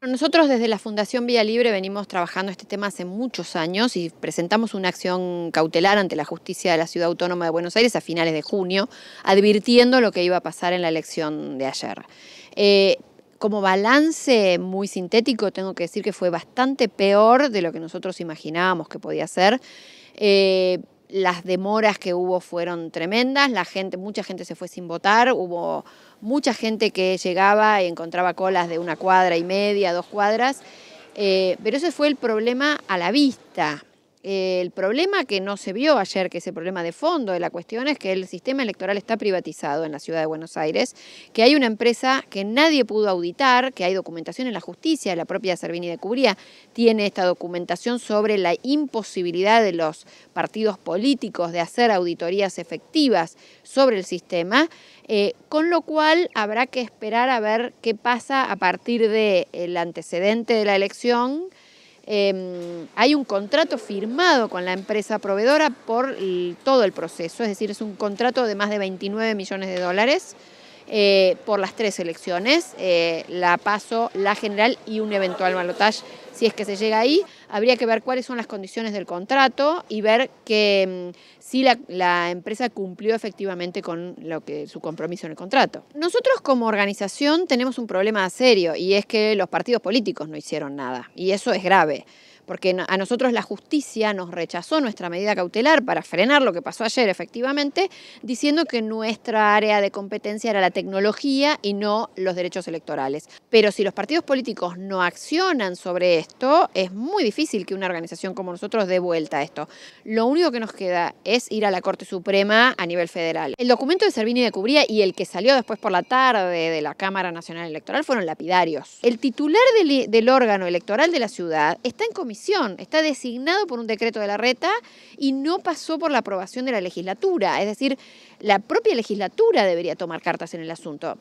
Nosotros desde la Fundación Vía Libre venimos trabajando este tema hace muchos años y presentamos una acción cautelar ante la justicia de la Ciudad Autónoma de Buenos Aires a finales de junio, advirtiendo lo que iba a pasar en la elección de ayer. Eh, como balance muy sintético, tengo que decir que fue bastante peor de lo que nosotros imaginábamos que podía ser. Eh, las demoras que hubo fueron tremendas, la gente, mucha gente se fue sin votar, hubo mucha gente que llegaba y encontraba colas de una cuadra y media, dos cuadras, eh, pero ese fue el problema a la vista, el problema que no se vio ayer, que es el problema de fondo de la cuestión, es que el sistema electoral está privatizado en la ciudad de Buenos Aires, que hay una empresa que nadie pudo auditar, que hay documentación en la justicia, la propia Servini de Cubría tiene esta documentación sobre la imposibilidad de los partidos políticos de hacer auditorías efectivas sobre el sistema, eh, con lo cual habrá que esperar a ver qué pasa a partir del antecedente de la elección. Em, hay un contrato firmado con la empresa proveedora por todo el proceso, es decir, es un contrato de más de 29 millones de dólares eh, por las tres elecciones, eh, la PASO, la general y un eventual balotaje, si es que se llega ahí habría que ver cuáles son las condiciones del contrato y ver que mm, si la, empresa cumplió efectivamente con lo que su compromiso en el contrato. Nosotros como organización tenemos un problema serio y es que los partidos políticos no hicieron nada y eso es grave porque a nosotros la justicia nos rechazó nuestra medida cautelar para frenar lo que pasó ayer efectivamente, diciendo que nuestra área de competencia era la tecnología y no los derechos electorales. Pero si los partidos políticos no accionan sobre esto, es muy difícil que una organización como nosotros dé vuelta a esto. Lo único que nos queda es ir a la Corte Suprema a nivel federal. El documento de Servini de Cubría y el que salió después por la tarde de la Cámara Nacional Electoral fueron lapidarios. El titular del órgano electoral de la ciudad está en comisión, está designado por un decreto de la reta y no pasó por la aprobación de la legislatura. Es decir, la propia legislatura debería tomar cartas en el asunto.